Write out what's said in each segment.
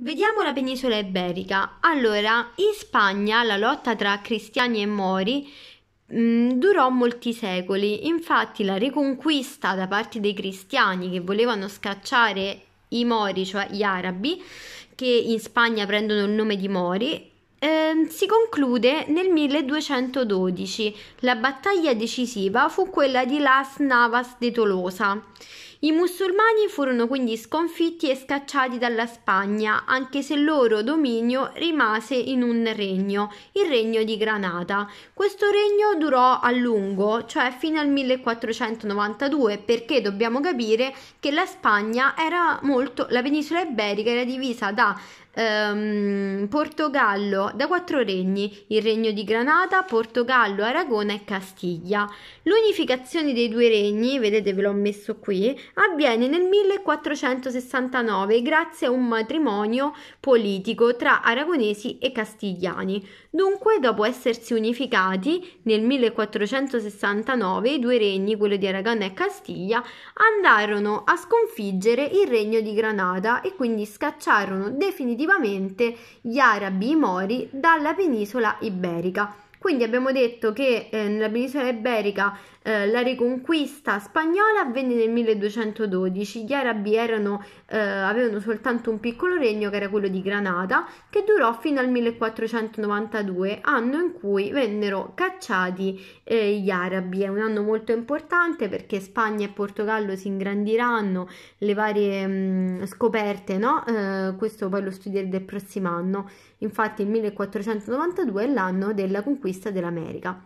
Vediamo la penisola iberica. Allora, in Spagna la lotta tra cristiani e mori mm, durò molti secoli. Infatti la riconquista da parte dei cristiani che volevano scacciare i mori, cioè gli arabi, che in Spagna prendono il nome di mori, eh, si conclude nel 1212. La battaglia decisiva fu quella di Las Navas de Tolosa. I musulmani furono quindi sconfitti e scacciati dalla Spagna, anche se il loro dominio rimase in un regno, il regno di Granada. Questo regno durò a lungo, cioè fino al 1492, perché dobbiamo capire che la Spagna era molto la penisola iberica era divisa da ehm, Portogallo, da quattro regni, il regno di Granada, Portogallo, Aragona e Castiglia. L'unificazione dei due regni, vedete ve l'ho messo qui, avviene nel 1469 grazie a un matrimonio politico tra aragonesi e castigliani. Dunque, dopo essersi unificati nel 1469, i due regni, quello di Aragona e Castiglia, andarono a sconfiggere il regno di Granada e quindi scacciarono definitivamente gli arabi, mori, dalla penisola iberica. Quindi abbiamo detto che eh, nella penisola iberica eh, la riconquista spagnola avvenne nel 1212, gli arabi erano, eh, avevano soltanto un piccolo regno che era quello di Granada, che durò fino al 1492, anno in cui vennero cacciati eh, gli arabi. È un anno molto importante perché Spagna e Portogallo si ingrandiranno, le varie mh, mm, scoperte, no? Eh, questo poi lo studierò del prossimo anno. Infatti il 1492 è l'anno della conquista dell'America.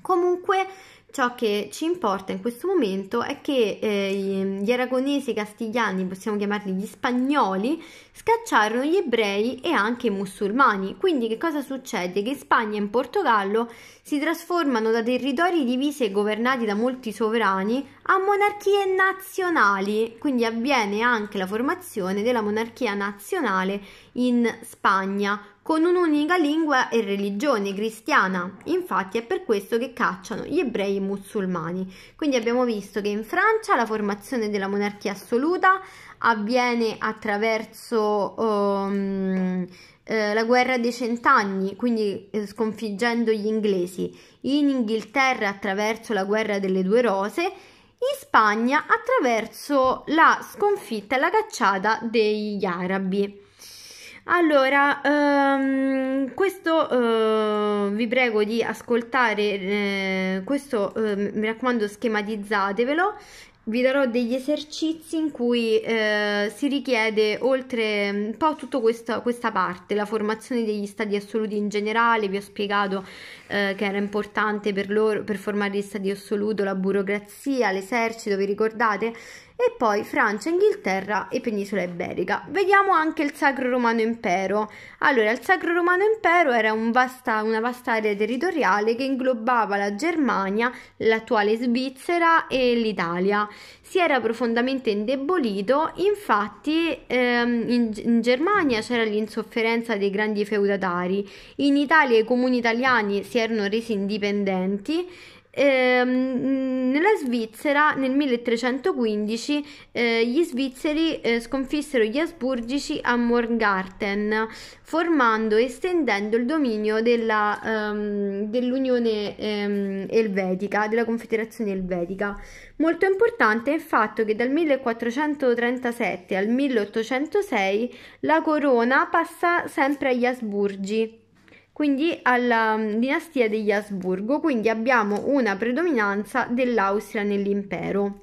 Comunque ciò che ci importa in questo momento è che eh, gli aragonesi castigliani, possiamo chiamarli gli spagnoli, scacciarono gli ebrei e anche i musulmani. Quindi che cosa succede? Che in Spagna e in Portogallo si trasformano da territori divisi e governati da molti sovrani a monarchie nazionali, quindi avviene anche la formazione della monarchia nazionale in Spagna con un'unica lingua e religione cristiana. Infatti è per questo che cacciano gli ebrei musulmani. Quindi abbiamo visto che in Francia la formazione della monarchia assoluta avviene attraverso um, eh, la guerra dei cent'anni, quindi eh, sconfiggendo gli inglesi, in Inghilterra attraverso la guerra delle due rose, in Spagna attraverso la sconfitta e la cacciata degli arabi. Allora, um, questo uh, vi prego di ascoltare, eh, questo eh, mi raccomando schematizzatevelo vi darò degli esercizi in cui eh, si richiede oltre mm, un po' tutta questa, questa, parte, la formazione degli stati assoluti in generale, vi ho spiegato eh, che era importante per loro per formare gli stati assoluti, la burocrazia, l'esercito, vi ricordate? E poi Francia, Inghilterra e Penisola Iberica. Vediamo anche il Sacro Romano Impero. Allora, il Sacro Romano Impero era un vasta, una vasta area territoriale che inglobava la Germania, l'attuale Svizzera e l'Italia si era profondamente indebolito, infatti ehm, in, in, Germania c'era l'insofferenza dei grandi feudatari, in Italia i comuni italiani si erano resi indipendenti Ehm, nella Svizzera nel 1315 eh, gli svizzeri eh, sconfissero gli asburgici a Morgarten, formando e estendendo il dominio della, ehm, dell'Unione ehm, Elvetica, della Confederazione Elvetica. Molto importante è il fatto che dal 1437 al 1806 la corona passa sempre agli asburgi quindi alla mm, dinastia degli Asburgo, quindi abbiamo una predominanza dell'Austria nell'impero.